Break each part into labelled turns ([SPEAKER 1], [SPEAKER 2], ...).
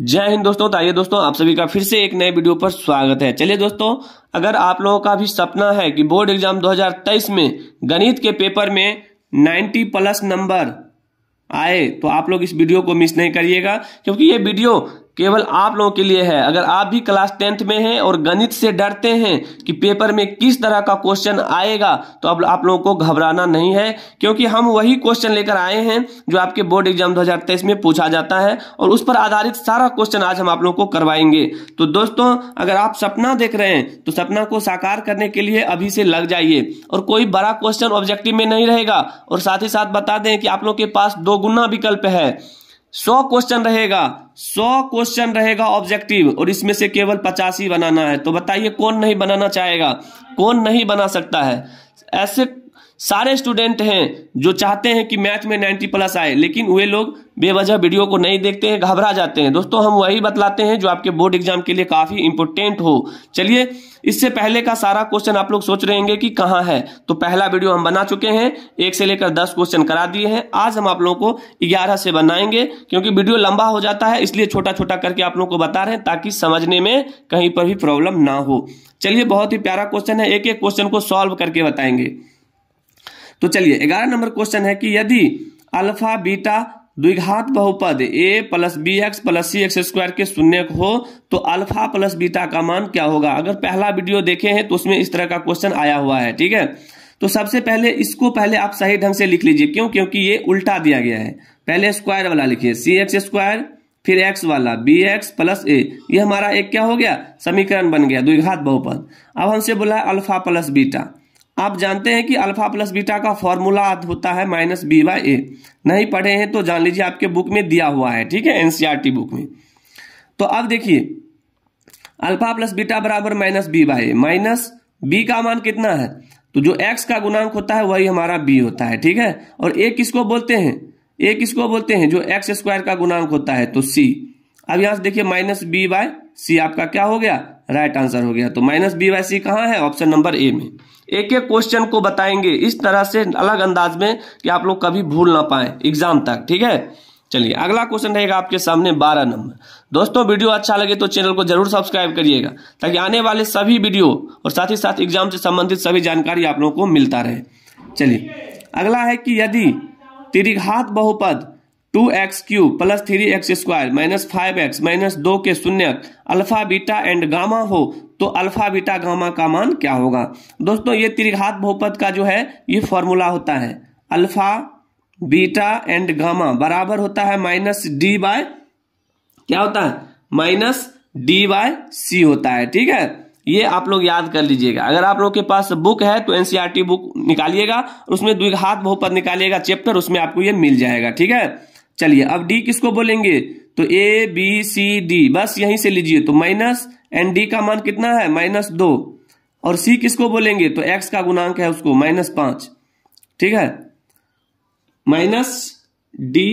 [SPEAKER 1] जय हिंद दोस्तों तो आइए दोस्तों आप सभी का फिर से एक नए वीडियो पर स्वागत है चलिए दोस्तों अगर आप लोगों का भी सपना है कि बोर्ड एग्जाम 2023 में गणित के पेपर में 90 प्लस नंबर आए तो आप लोग इस वीडियो को मिस नहीं करिएगा क्योंकि ये वीडियो केवल आप लोगों के लिए है अगर आप भी क्लास टेंथ में हैं और गणित से डरते हैं कि पेपर में किस तरह का क्वेश्चन आएगा तो अब आप लोगों को घबराना नहीं है क्योंकि हम वही क्वेश्चन लेकर आए हैं जो आपके बोर्ड एग्जाम 2023 में पूछा जाता है और उस पर आधारित सारा क्वेश्चन आज हम आप लोगों को करवाएंगे तो दोस्तों अगर आप सपना देख रहे हैं तो सपना को साकार करने के लिए अभी से लग जाइए और कोई बड़ा क्वेश्चन ऑब्जेक्टिव में नहीं रहेगा और साथ ही साथ बता दें कि आप लोग के पास दो गुना विकल्प है सौ क्वेश्चन रहेगा सौ क्वेश्चन रहेगा ऑब्जेक्टिव और इसमें से केवल पचास ही बनाना है तो बताइए कौन नहीं बनाना चाहेगा कौन नहीं बना सकता है ऐसे सारे स्टूडेंट हैं जो चाहते हैं कि मैथ में 90 प्लस आए लेकिन वे लोग बेवजह वीडियो को नहीं देखते हैं घबरा जाते हैं दोस्तों हम वही बतलाते हैं जो आपके बोर्ड एग्जाम के लिए काफ़ी इंपोर्टेंट हो चलिए इससे पहले का सारा क्वेश्चन आप लोग सोच रहे होंगे कि कहाँ है तो पहला वीडियो हम बना चुके हैं एक से लेकर दस क्वेश्चन करा दिए हैं आज हम आप लोगों को ग्यारह से बनाएंगे क्योंकि वीडियो लंबा हो जाता है इसलिए छोटा छोटा करके आप लोगों को बता रहे हैं ताकि समझने में कहीं पर भी प्रॉब्लम ना हो चलिए बहुत ही प्यारा क्वेश्चन है एक एक क्वेश्चन को सॉल्व करके बताएंगे तो चलिए ग्यारह नंबर क्वेश्चन है कि यदि अल्फा बीटा द्विघात बहुपद A plus B X plus C X square के शून्य हो तो अल्फा प्लस बीटा का मान क्या होगा अगर पहला वीडियो देखे हैं तो उसमें इस तरह का क्वेश्चन आया हुआ है ठीक है तो सबसे पहले इसको पहले आप सही ढंग से लिख लीजिए क्यों क्योंकि ये उल्टा दिया गया है पहले स्क्वायर वाला लिखिए सी एक्स स्क्वायर फिर एक्स वाला बी एक्स प्लस ए ये हमारा एक क्या हो गया समीकरण बन गया द्विघात बहुपद अब हमसे बोला अल्फा प्लस बीटा आप जानते हैं कि अल्फा प्लस बीटा का फॉर्मूला होता है माइनस बी बाई ए नहीं पढ़े हैं तो जान लीजिए आपके बुक में दिया हुआ है ठीक है एनसीईआरटी बुक में तो अब देखिए अल्फा प्लस बीटा बराबर minus B by A minus B का मान कितना है तो जो एक्स का गुणांक होता है वही हमारा बी होता है ठीक है और ए किसको बोलते हैं ए किसको बोलते हैं जो एक्स स्क्वायर का गुणांक होता है तो सी अब यहां से देखिए माइनस बी बाय सी आपका क्या हो गया राइट आंसर हो गया तो माइनस बी वाई सी कहाँ है ऑप्शन नंबर ए में एक एक क्वेश्चन को बताएंगे इस तरह से अलग अंदाज में कि आप लोग कभी भूल ना पाए एग्जाम तक ठीक है चलिए अगला क्वेश्चन रहेगा आपके सामने बारह नंबर दोस्तों वीडियो अच्छा लगे तो चैनल को जरूर सब्सक्राइब करिएगा ताकि आने वाले सभी वीडियो और साथ ही साथ एग्जाम से संबंधित सभी जानकारी आप लोगों को मिलता रहे चलिए अगला है कि यदि तिरिघात बहुपद two X cube plus three x square minus five X minus दो के शून्य अल्फा बीटा एंड गामा हो तो अल्फा बीटा गामा का मान क्या होगा दोस्तों ये त्रिघात बहुपद का जो है ये फॉर्मूला होता है अल्फा बीटा एंड गामा बराबर होता है माइनस डी बाय क्या होता है माइनस डी बाय सी होता है ठीक है ये आप लोग याद कर लीजिएगा अगर आप लोग के पास बुक है तो एनसीईआरटी बुक निकालिएगा उसमें द्विघात बहुपद निकालिएगा चैप्टर उसमें आपको ये मिल जाएगा ठीक है चलिए अब डी किसको बोलेंगे तो ए बी सी डी बस यहीं से लीजिए तो माइनस एन डी का मान कितना है माइनस दो और सी किसको बोलेंगे तो एक्स का गुणांक है उसको माइनस पांच ठीक है माइनस डी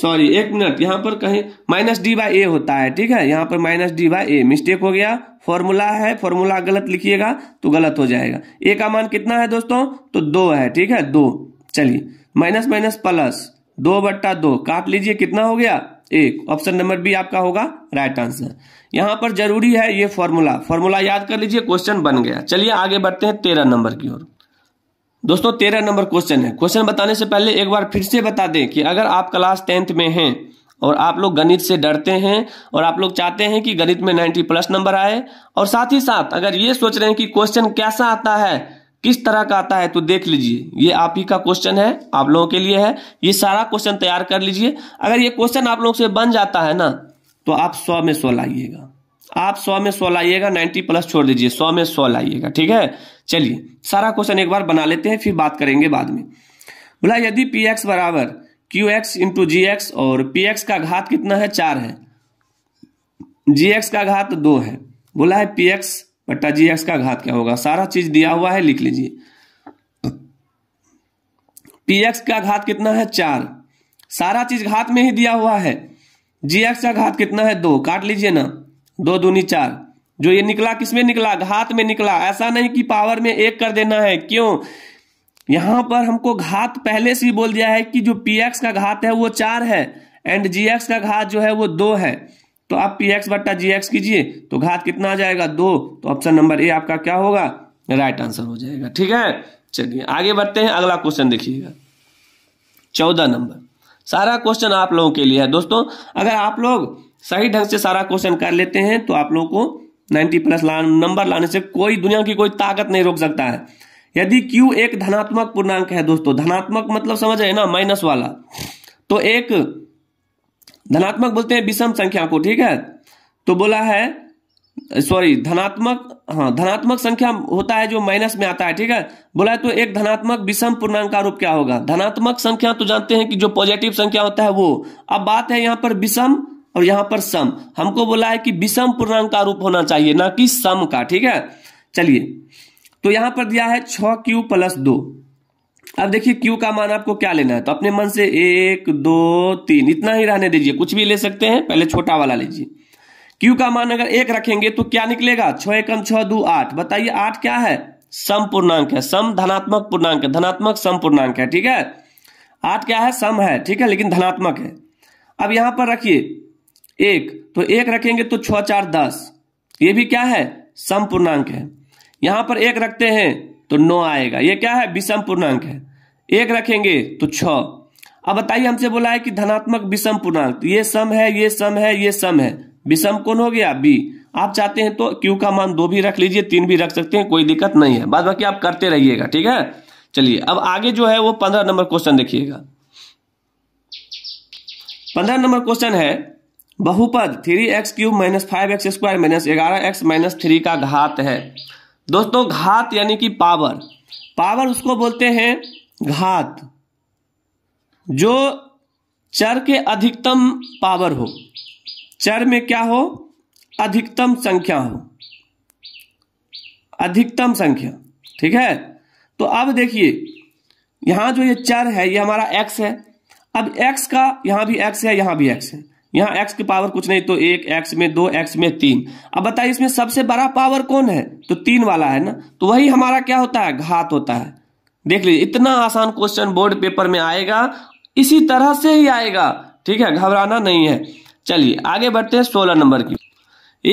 [SPEAKER 1] सॉरी एक मिनट यहां पर कहीं माइनस डी बाई ए होता है ठीक है यहां पर minus D by A mistake हो गया फॉर्मूला है फॉर्मूला गलत लिखिएगा तो गलत हो जाएगा ए का मान कितना है दोस्तों तो दो है ठीक है दो चलिए माइनस माइनस प्लस दो बट्टा दो काट लीजिए कितना हो गया एक ऑप्शन नंबर बी आपका होगा राइट आंसर यहां पर जरूरी है ये फॉर्मूला फॉर्मूला याद कर लीजिए क्वेश्चन बन गया चलिए आगे बढ़ते हैं तेरह नंबर की ओर दोस्तों तेरह नंबर क्वेश्चन है क्वेश्चन बताने से पहले एक बार फिर से बता दें कि अगर आप क्लास टेंथ में हैं और आप लोग गणित से डरते हैं और आप लोग चाहते हैं कि गणित में 90 प्लस नंबर आए और साथ ही साथ अगर ये सोच रहे हैं कि क्वेश्चन कैसा आता है किस तरह का आता है तो देख लीजिए ये आप ही का क्वेश्चन है आप लोगों के लिए है ये सारा क्वेश्चन तैयार कर लीजिए अगर ये क्वेश्चन आप लोगों से बन जाता है ना तो आप सौ में सौ लाइएगा आप सौ में सौ लाइएगा नाइन्टी प्लस छोड़ दीजिए सौ में सौ लाइएगा ठीक है चलिए सारा क्वेश्चन एक बार बना लेते हैं फिर बात करेंगे बाद में बोला यदि पी एक्स बराबर Q X into G X और पी एक्स का घात कितना है चार है जी एक्स का घात दो है बोला है पी एक्स बट्टा जी एक्स का घात क्या होगा सारा चीज दिया हुआ है लिख लीजिए पी एक्स का घात कितना है चार सारा चीज घात में ही दिया हुआ है जी एक्स का घात कितना है दो काट लीजिए ना दो दूनी चार जो ये निकला किसमें निकला घात में निकला ऐसा नहीं कि पावर में एक कर देना है क्यों यहां पर हमको घात पहले से ही बोल दिया है कि जो पी एक्स का घात है वो चार है एंड जी एक्स का घात जो है वो दो है तो आप पी एक्स बट्टा जी एक्स कीजिए तो घात कितना आ जाएगा दो तो ऑप्शन नंबर ए आपका क्या होगा राइट आंसर हो जाएगा ठीक है चलिए आगे बढ़ते हैं अगला क्वेश्चन देखिएगा चौदह नंबर सारा क्वेश्चन आप लोगों के लिए है दोस्तों अगर आप लोग सही ढंग से सारा क्वेश्चन कर लेते हैं तो आप लोगों को 90 प्लस नंबर लाने से कोई दुनिया की कोई ताकत नहीं रोक सकता है यदि Q एक धनात्मक पूर्णांक है दोस्तों धनात्मक मतलब समझ रहे ना माइनस वाला तो एक धनात्मक बोलते हैं विषम संख्या को ठीक है तो बोला है सॉरी धनात्मक हाँ धनात्मक संख्या होता है जो माइनस में आता है ठीक है बोला है तो एक धनात्मक विषम पूर्णांक का रूप क्या होगा धनात्मक संख्या तो जानते हैं कि जो पॉजिटिव संख्या होता है वो अब बात है यहाँ पर विषम और यहाँ पर सम हमको बोला है कि विषम पूर्णांक का रूप होना चाहिए ना कि सम का ठीक है चलिए तो यहाँ पर दिया है छ क्यू प्लस दो अब देखिए क्यू का मान आपको क्या लेना है तो अपने मन से एक दो तीन इतना ही रहने दीजिए कुछ भी ले सकते हैं पहले छोटा वाला लीजिए क्यू का मान अगर एक रखेंगे तो क्या निकलेगा छह एकम छ दो आठ बताइए आठ क्या है सम पूर्णांक है सम धनात्मक पूर्णांक है धनात्मक सम पूर्णांक है ठीक है आठ क्या है सम है ठीक है लेकिन धनात्मक है अब यहां पर रखिए एक तो एक रखेंगे तो छह चार दस ये भी क्या है सम पूर्णांक है यहां पर एक रखते हैं तो नौ आएगा ये क्या है विषम पूर्णांक है एक रखेंगे तो छ अब बताइए हमसे बोला है कि धनात्मक विषम पूर्णांक ये सम है ये सम है ये सम है विषम कौन हो गया बी आप चाहते हैं तो क्यू का मान दो भी रख लीजिए तीन भी रख सकते हैं कोई दिक्कत नहीं है बाद बाकी आप करते रहिएगा ठीक है चलिए अब आगे जो है वो पंद्रह नंबर क्वेश्चन देखिएगा पंद्रह नंबर क्वेश्चन है बहुपद three X cube minus five X square minus ग्यारह एक्स माइनस थ्री का घात है दोस्तों घात यानी कि पावर पावर उसको बोलते हैं घात जो चर के अधिकतम पावर हो चर में क्या हो अधिकतम संख्या हो अधिकतम संख्या ठीक है तो अब देखिए यहां जो ये चर है ये हमारा एक्स है अब एक्स का यहां भी एक्स है यहां भी एक्स है यहाँ एक्स की पावर कुछ नहीं तो एक एक्स में दो एक्स में तीन अब बताइए इसमें सबसे बड़ा पावर कौन है तो तीन वाला है ना तो वही हमारा क्या होता है घात होता है देख लीजिए इतना आसान क्वेश्चन बोर्ड पेपर में आएगा इसी तरह से ही आएगा ठीक है घबराना नहीं है चलिए आगे बढ़ते हैं सोलह नंबर की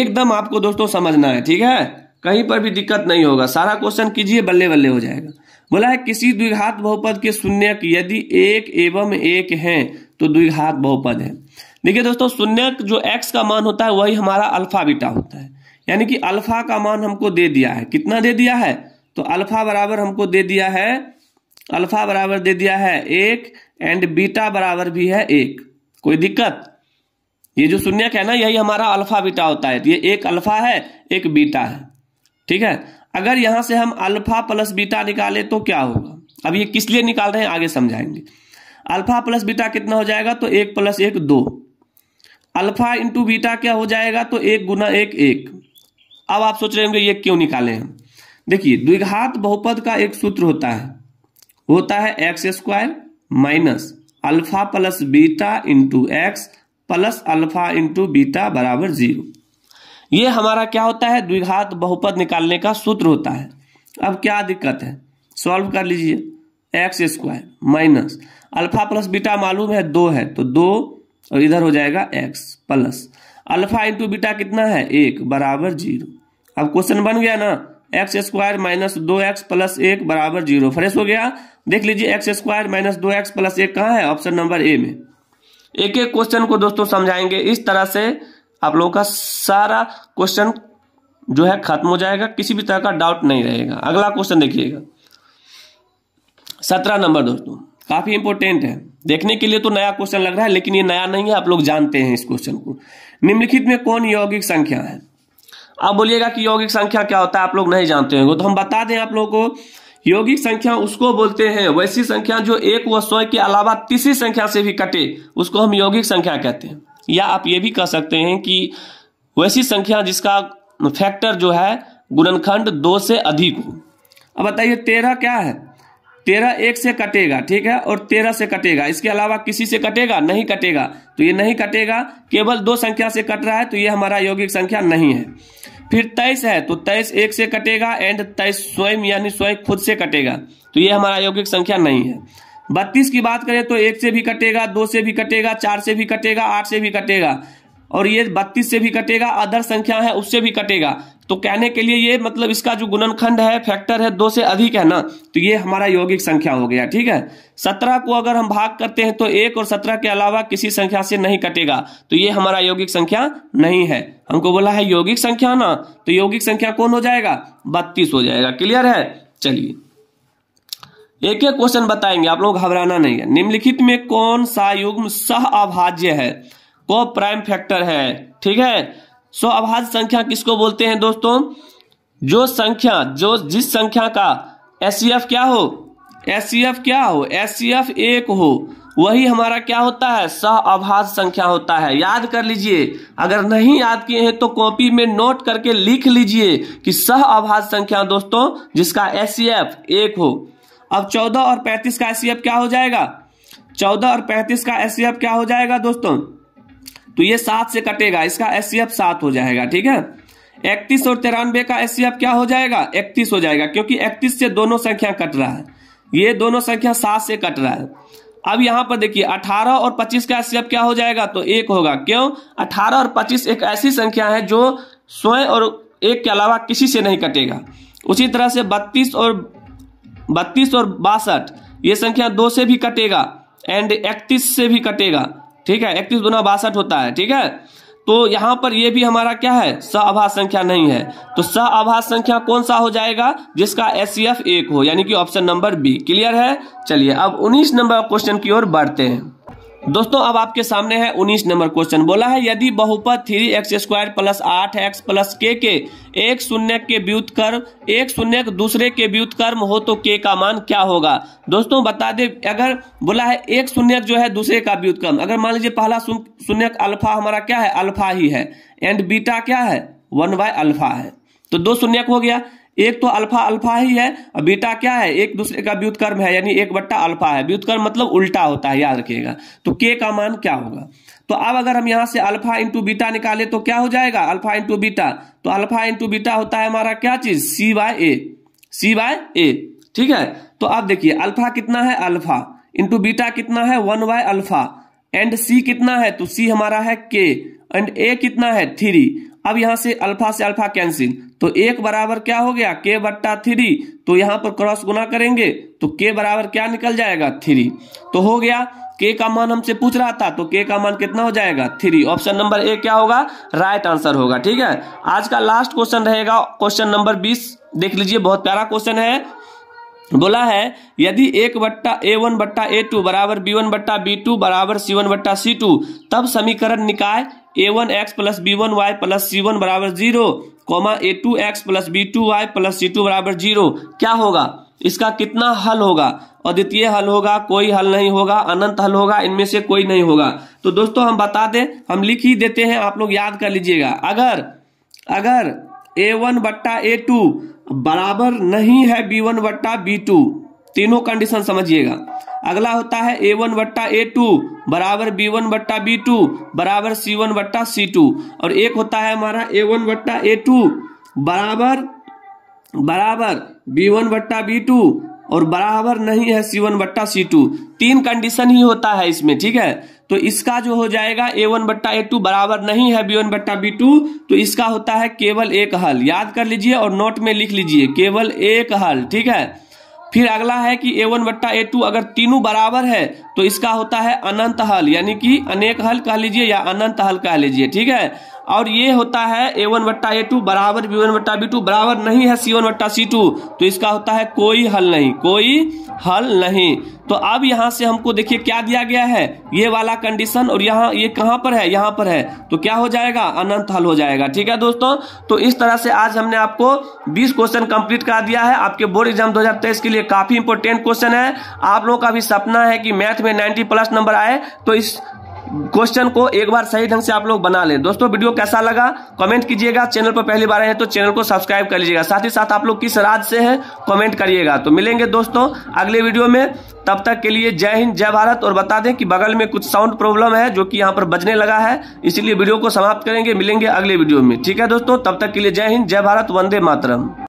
[SPEAKER 1] एकदम आपको दोस्तों समझना है ठीक है कहीं पर भी दिक्कत नहीं होगा सारा क्वेश्चन कीजिए बल्ले बल्ले हो जाएगा बोला है किसी द्विघात बहुपद के शून्य यदि एक एवं एक है तो द्विघात बहुपद है देखिए दोस्तों शून्य जो एक्स का मान होता है वही हमारा अल्फा बीटा होता है यानी कि अल्फा का मान हमको दे दिया है कितना दे दिया है तो अल्फा बराबर हमको दे दिया है अल्फा बराबर दे दिया है एक एंड बीटा बराबर भी है एक कोई दिक्कत ये जो शून्य है ना यही हमारा अल्फा बीटा होता है तो ये एक अल्फा है एक बीटा है ठीक है अगर यहां से हम अल्फा प्लस बीटा निकाले तो क्या होगा अब ये किस लिए निकाल रहे हैं आगे समझाएंगे अल्फा प्लस बीटा कितना हो जाएगा तो एक प्लस एक दो अल्फा इंटू बीटा क्या हो जाएगा तो एक गुना एक एक अब आप सोच रहे होंगे ये क्यों निकाले हम देखिए द्विघात बहुपद का एक सूत्र होता है होता है X square minus alpha plus beta into X plus alpha into beta बराबर जीरो ये हमारा क्या होता है द्विघात बहुपद निकालने का सूत्र होता है अब क्या दिक्कत है सॉल्व कर लीजिए x square minus alpha plus beta मालूम है दो है तो दो और इधर हो जाएगा x plus alpha into beta कितना है एक बराबर जीरो अब क्वेश्चन बन गया ना एक्स स्क्वायर माइनस दो एक्स प्लस एक बराबर जीरो फ्रेश हो गया देख लीजिए एक्स स्क्वायर माइनस दो एक्स प्लस एक कहाँ है ऑप्शन नंबर ए में एक एक क्वेश्चन को दोस्तों समझाएंगे इस तरह से आप लोगों का सारा क्वेश्चन जो है खत्म हो जाएगा किसी भी तरह का डाउट नहीं रहेगा अगला क्वेश्चन देखिएगा सत्रह नंबर दोस्तों काफी इंपोर्टेंट है देखने के लिए तो नया क्वेश्चन लग रहा है लेकिन ये नया नहीं है आप लोग जानते हैं इस क्वेश्चन को निम्नलिखित में कौन यौगिक संख्या है आप बोलिएगा कि यौगिक संख्या क्या होता है आप लोग नहीं जानते होंगे तो हम बता दें आप लोगों को यौगिक संख्या उसको बोलते हैं वैसी संख्या जो एक व सौ के अलावा तीसरी संख्या से भी कटे उसको हम यौगिक संख्या कहते हैं या आप ये भी कह सकते हैं कि वैसी संख्या जिसका फैक्टर जो है गुणनखंड दो से अधिक हो अब बताइए तेरह क्या है तेरह एक से कटेगा ठीक है और तेरह से कटेगा इसके अलावा किसी से कटेगा नहीं कटेगा तो ये नहीं कटेगा केवल दो संख्या से कट रहा है तो ये हमारा यौगिक संख्या नहीं है फिर तेईस है तो तेईस एक से कटेगा एंड तेईस स्वयं यानी स्वयं खुद से कटेगा तो ये हमारा यौगिक संख्या नहीं है बत्तीस की बात करें तो एक से भी कटेगा दो से भी कटेगा चार से भी कटेगा आठ से भी कटेगा और ये बत्तीस से भी कटेगा अदर संख्या है उससे भी कटेगा तो कहने के लिए ये मतलब इसका जो गुणनखंड है फैक्टर है दो से अधिक है ना तो ये हमारा यौगिक संख्या हो गया ठीक है सत्रह को अगर हम भाग करते हैं तो एक और सत्रह के अलावा किसी संख्या से नहीं कटेगा तो ये हमारा यौगिक संख्या नहीं है हमको बोला है यौगिक संख्या ना तो यौगिक संख्या कौन हो जाएगा बत्तीस हो जाएगा क्लियर है चलिए एक एक क्वेश्चन बताएंगे आप लोग घबराना नहीं है निम्नलिखित में कौन सा युग्म सह अभाज्य है को प्राइम फैक्टर है ठीक है सो अभाज्य संख्या किसको बोलते हैं दोस्तों जो संख्या जो जिस संख्या का एस क्या हो एस क्या हो एस एक हो वही हमारा क्या होता है सह अभाज संख्या होता है याद कर लीजिए अगर नहीं याद किए हैं तो कॉपी में नोट करके लिख लीजिए कि सह अभाज संख्या दोस्तों जिसका एस एक हो अब चौदह और पैंतीस का एस क्या हो जाएगा चौदह और पैंतीस का एस क्या हो जाएगा दोस्तों तो ये सात से कटेगा इसका एस सी एफ सात हो जाएगा ठीक है इकतीस और तिरानवे का एस सी एफ क्या हो जाएगा इकतीस हो जाएगा क्योंकि इकतीस से दोनों संख्या कट रहा है ये दोनों संख्या सात से कट रहा है अब यहाँ पर देखिए 18 और 25 का एस क्या हो जाएगा तो एक होगा क्यों 18 और 25 एक ऐसी संख्या है जो स्वयं और एक के अलावा किसी से नहीं कटेगा उसी तरह से 32 और 32 और बासठ ये संख्या दो से भी कटेगा एंड इकतीस से भी कटेगा ठीक है इकतीस गुना बासठ होता है ठीक है तो यहाँ पर ये भी हमारा क्या है स आभास संख्या नहीं है तो स आभास संख्या कौन सा हो जाएगा जिसका एस सी एक हो यानी कि ऑप्शन नंबर बी क्लियर है चलिए अब 19 नंबर क्वेश्चन की ओर बढ़ते हैं दोस्तों अब आपके सामने है 19 नंबर क्वेश्चन बोला है यदि बहुपद थ्री एक्स स्क्वायर प्लस आठ एक्स प्लस के के एक शून्य के व्युत कर्म एक शून्य दूसरे के व्युत कर्म हो तो के का मान क्या होगा दोस्तों बता दे अगर बोला है एक शून्य जो है दूसरे का व्युत कर्म अगर मान लीजिए पहला शून्य अल्फा हमारा क्या है अल्फा ही है एंड बीटा क्या है वन बाय अल्फा है तो दो शून्य हो गया एक तो अल्फा अल्फा ही है और बीटा क्या है एक दूसरे का व्युतकर्म है यानी एक बट्टा अल्फा है व्युतकर्म मतलब उल्टा होता है याद रखिएगा तो के का मान क्या होगा तो अब अगर हम यहां से अल्फा इंटू बीटा निकाले तो क्या हो जाएगा अल्फा इंटू बीटा तो अल्फा इंटू बीटा होता है हमारा क्या चीज सी बाय ए सी बाय ए ठीक है तो अब देखिए अल्फा कितना है अल्फा इंटू बीटा कितना है one by alpha and c कितना है तो सी हमारा है के एंड ए कितना है थ्री अब यहां से अल्फा से अल्फा कैंसिल तो एक बराबर क्या हो गया के बट्टा थ्री तो यहां पर क्रॉस गुना करेंगे तो के बराबर क्या निकल जाएगा थ्री तो हो गया के का मान हमसे पूछ रहा था तो के का मान कितना हो जाएगा थ्री ऑप्शन नंबर ए क्या होगा राइट आंसर होगा ठीक है आज का लास्ट क्वेश्चन रहेगा क्वेश्चन नंबर बीस देख लीजिए बहुत प्यारा क्वेश्चन है बोला है यदि एक बट्टा ए वन बट्टा ए टू बराबर बी वन बट्टा बी टू बराबर सी वन बट्टा सी टू तब समीकरण निकाय a one x plus b one y plus c one बराबर zero comma a two x plus b two y plus c two बराबर zero क्या होगा इसका कितना हल होगा अद्वितीय हल होगा कोई हल नहीं होगा अनंत हल होगा इनमें से कोई नहीं होगा तो दोस्तों हम बता दें हम लिख ही देते हैं आप लोग याद कर लीजिएगा अगर अगर ए वन बट्टा ए टू बराबर नहीं है बी वन बट्टा बी टू तीनों कंडीशन समझिएगा अगला होता है ए वन बट्टा ए टू बराबर बी वन बट्टा बी टू बराबर सी वन बट्टा सी टू और एक होता है हमारा ए वन बट्टा ए टू बराबर बराबर बी वन बट्टा बी टू और बराबर नहीं है सी वन बट्टा सी टू तीन कंडीशन ही होता है इसमें ठीक है तो इसका जो हो जाएगा ए वन बट्टा ए टू बराबर नहीं है बी वन बट्टा बी टू तो इसका होता है केवल एक हल याद कर लीजिए और नोट में लिख लीजिए केवल एक हल ठीक है फिर अगला है कि ए वन बट्टा ए टू अगर तीनों बराबर है तो इसका होता है अनंत हल यानी कि अनेक हल कह लीजिए या अनंत हल कह लीजिए ठीक है और ये होता है ए वन वट्टा ए टू बराबर बी वन वट्टा बी टू बराबर नहीं है सी वन वट्टा सी टू तो इसका होता है कोई हल नहीं कोई हल नहीं तो अब यहाँ से हमको देखिए क्या दिया गया है ये वाला कंडीशन और यहाँ ये कहाँ पर है यहाँ पर है तो क्या हो जाएगा अनंत हल हो जाएगा ठीक है दोस्तों तो इस तरह से आज हमने आपको बीस क्वेश्चन कंप्लीट करा दिया है आपके बोर्ड एग्जाम तेईस के लिए काफी इंपोर्टेंट क्वेश्चन है आप लोगों का भी सपना है कि मैथ में नाइनटी प्लस नंबर आए तो इस क्वेश्चन को एक बार सही ढंग से आप लोग बना लें दोस्तों वीडियो कैसा लगा कमेंट कीजिएगा चैनल पर पहली बार आए हैं तो चैनल को सब्सक्राइब कर लीजिएगा साथ ही साथ आप लोग किस राज्य से हैं कमेंट करिएगा तो मिलेंगे दोस्तों अगले वीडियो में तब तक के लिए जय हिंद जय भारत और बता दें कि बगल में कुछ साउंड प्रॉब्लम है जो कि यहाँ पर बजने लगा है इसीलिए वीडियो को समाप्त करेंगे मिलेंगे अगले वीडियो में ठीक है दोस्तों तब तक के लिए जय हिंद जय भारत वंदे मातरम